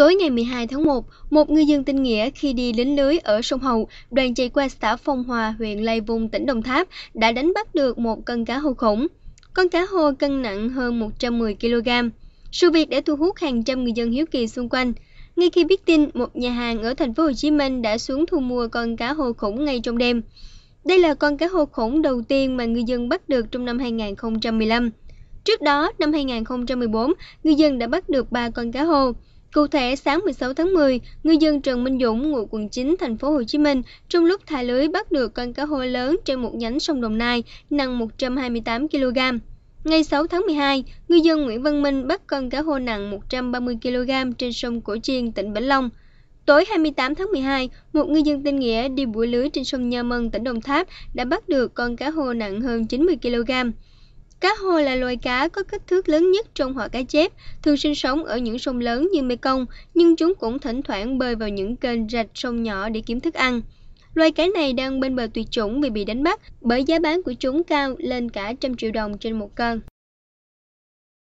Tối ngày 12 tháng 1, một ngư dân tên Nghĩa khi đi lính lưới ở sông Hậu, đoàn chạy qua xã Phong Hòa, huyện Lai Vung, tỉnh Đồng Tháp đã đánh bắt được một con cá hô khủng. Con cá hô cân nặng hơn 110 kg. Sự việc đã thu hút hàng trăm người dân hiếu kỳ xung quanh. Ngay khi biết tin, một nhà hàng ở thành phố Hồ Chí Minh đã xuống thu mua con cá hô khủng ngay trong đêm. Đây là con cá hô khủng đầu tiên mà người dân bắt được trong năm 2015. Trước đó, năm 2014, người dân đã bắt được 3 con cá hô. Cụ thể, sáng 16 tháng 10, ngư dân Trần Minh Dũng, ngụ quận 9, thành phố Hồ Chí Minh, trong lúc thả lưới bắt được con cá hôi lớn trên một nhánh sông Đồng Nai, nặng 128 kg. Ngày 6 tháng 12, ngư dân Nguyễn Văn Minh bắt con cá hô nặng 130 kg trên sông Cổ Chiên, tỉnh Vĩnh Long. Tối 28 tháng 12, một ngư dân tên Nghĩa đi buổi lưới trên sông Nha Mân, tỉnh Đồng Tháp đã bắt được con cá hô nặng hơn 90 kg. Cá hồi là loài cá có kích thước lớn nhất trong họ cá chép, thường sinh sống ở những sông lớn như Mekong, nhưng chúng cũng thỉnh thoảng bơi vào những kênh rạch sông nhỏ để kiếm thức ăn. Loài cá này đang bên bờ tuyệt chủng vì bị đánh bắt bởi giá bán của chúng cao lên cả trăm triệu đồng trên một cân.